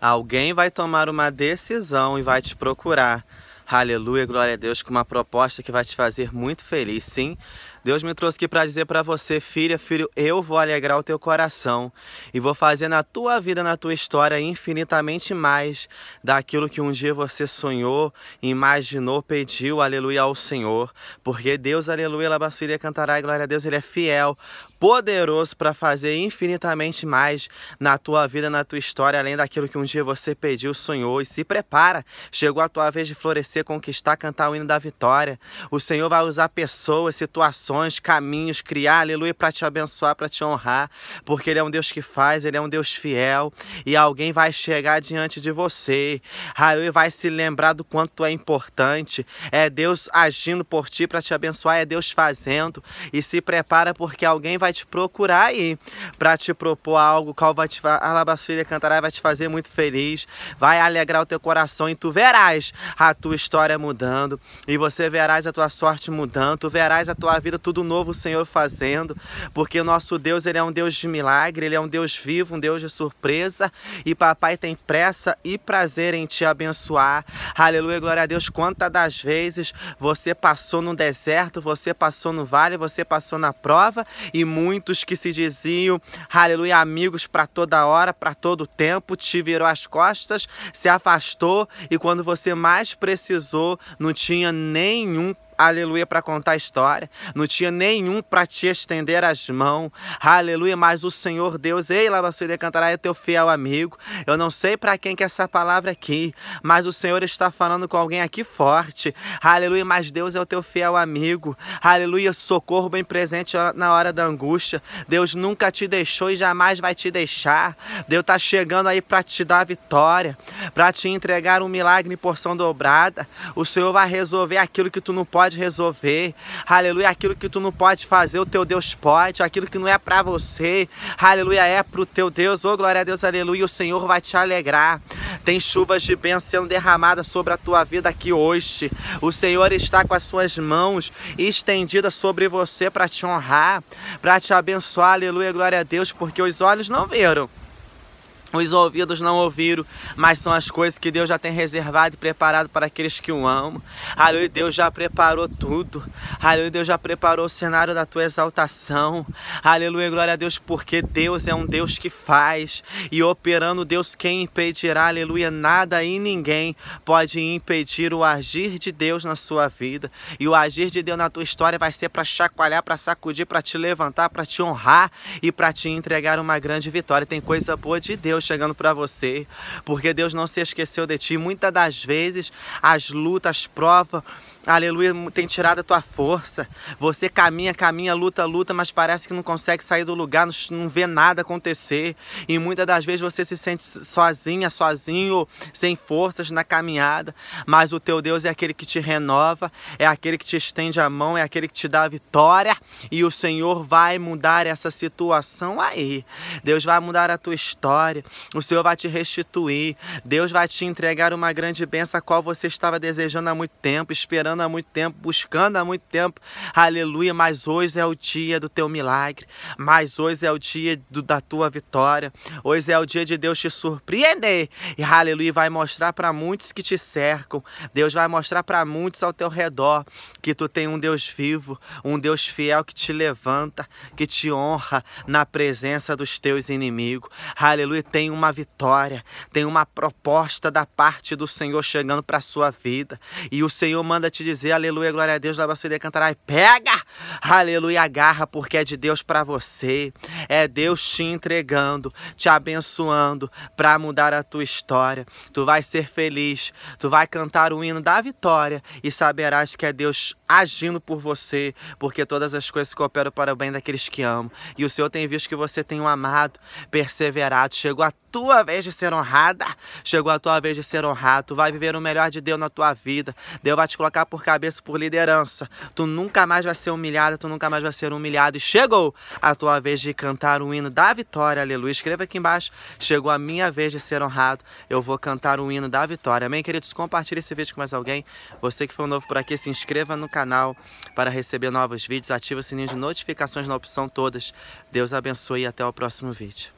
Alguém vai tomar uma decisão e vai te procurar. Aleluia, glória a Deus, com uma proposta que vai te fazer muito feliz. Sim, Deus me trouxe aqui para dizer para você, filha, filho, eu vou alegrar o teu coração e vou fazer na tua vida, na tua história, infinitamente mais daquilo que um dia você sonhou, imaginou, pediu, aleluia, ao Senhor. Porque Deus, aleluia, labaciria, cantará e glória a Deus, Ele é fiel, poderoso para fazer infinitamente mais na tua vida, na tua história, além daquilo que um dia você pediu, sonhou. E se prepara, chegou a tua vez de florescer, conquistar, cantar o hino da vitória. O Senhor vai usar pessoas, situações, direções, caminhos, criar, aleluia, para te abençoar, para te honrar, porque Ele é um Deus que faz, Ele é um Deus fiel, e alguém vai chegar diante de você, aleluia, vai se lembrar do quanto é importante, é Deus agindo por ti para te abençoar, é Deus fazendo, e se prepara porque alguém vai te procurar aí, para te propor algo, qual vai te, cantará, vai te fazer muito feliz, vai alegrar o teu coração, e tu verás a tua história mudando, e você verás a tua sorte mudando, tu verás a tua vida tudo novo o Senhor fazendo, porque o nosso Deus, ele é um Deus de milagre, ele é um Deus vivo, um Deus de surpresa, e papai tem pressa e prazer em te abençoar. Aleluia, glória a Deus. Quantas das vezes você passou no deserto, você passou no vale, você passou na prova, e muitos que se diziam, aleluia, amigos para toda hora, para todo tempo, te virou as costas, se afastou, e quando você mais precisou, não tinha nenhum aleluia, para contar a história, não tinha nenhum para te estender as mãos, aleluia, mas o Senhor Deus, ei, Labassuria cantará, é teu fiel amigo. Eu não sei para quem que é essa palavra aqui, mas o Senhor está falando com alguém aqui forte, aleluia, mas Deus é o teu fiel amigo, aleluia, socorro bem presente na hora da angústia. Deus nunca te deixou e jamais vai te deixar. Deus está chegando aí para te dar vitória, para te entregar um milagre em porção dobrada. O Senhor vai resolver aquilo que tu não pode pode resolver. Aleluia, aquilo que tu não pode fazer, o teu Deus pode. Aquilo que não é para você, aleluia, é pro teu Deus. Oh, glória a Deus, aleluia. O Senhor vai te alegrar. Tem chuvas de bênção sendo derramadas sobre a tua vida aqui hoje. O Senhor está com as suas mãos estendidas sobre você para te honrar, para te abençoar. Aleluia, glória a Deus, porque os olhos não viram os ouvidos não ouviram, mas são as coisas que Deus já tem reservado e preparado para aqueles que o amam. Aleluia, Deus já preparou tudo. Aleluia, Deus já preparou o cenário da tua exaltação. Aleluia, glória a Deus, porque Deus é um Deus que faz. E operando Deus, quem impedirá? Aleluia, nada e ninguém pode impedir o agir de Deus na sua vida. E o agir de Deus na tua história vai ser para chacoalhar, para sacudir, para te levantar, para te honrar e para te entregar uma grande vitória. Tem coisa boa de Deus Deus chegando para você, porque Deus não se esqueceu de ti. Muitas das vezes as lutas, as provas, aleluia, tem tirado a tua força. Você caminha, caminha, luta, luta, mas parece que não consegue sair do lugar, não vê nada acontecer. E muitas das vezes você se sente sozinha, sozinho, sem forças na caminhada. Mas o teu Deus é aquele que te renova, é aquele que te estende a mão, é aquele que te dá a vitória. E o Senhor vai mudar essa situação aí. Deus vai mudar a tua história o Senhor vai te restituir, Deus vai te entregar uma grande bênção a qual você estava desejando há muito tempo, esperando há muito tempo, buscando há muito tempo. Aleluia, mas hoje é o dia do teu milagre, mas hoje é o dia do, da tua vitória, hoje é o dia de Deus te surpreender. E aleluia, vai mostrar para muitos que te cercam, Deus vai mostrar para muitos ao teu redor que tu tem um Deus vivo, um Deus fiel que te levanta, que te honra na presença dos teus inimigos. Aleluia, tem uma vitória, tem uma proposta da parte do Senhor chegando para a sua vida. E o Senhor manda te dizer, aleluia, glória a Deus, da e cantará, pega, aleluia, agarra, porque é de Deus para você. É Deus te entregando, te abençoando para mudar a tua história. Tu vai ser feliz, tu vai cantar o hino da vitória e saberás que é Deus agindo por você, porque todas as coisas cooperam para o bem daqueles que amam. E o Senhor tem visto que você tem um amado, perseverado, chegou a a tua vez de ser honrada. Chegou a tua vez de ser honrado. Tu vai viver o melhor de Deus na tua vida. Deus vai te colocar por cabeça, por liderança. Tu nunca mais vai ser humilhada, tu nunca mais vai ser humilhado. E chegou a tua vez de cantar o hino da vitória. Aleluia. Escreva aqui embaixo. Chegou a minha vez de ser honrado. Eu vou cantar o hino da vitória. Amém, queridos? Compartilhe esse vídeo com mais alguém. Você que for novo por aqui, se inscreva no canal para receber novos vídeos. Ativa o sininho de notificações na opção todas. Deus abençoe e até o próximo vídeo.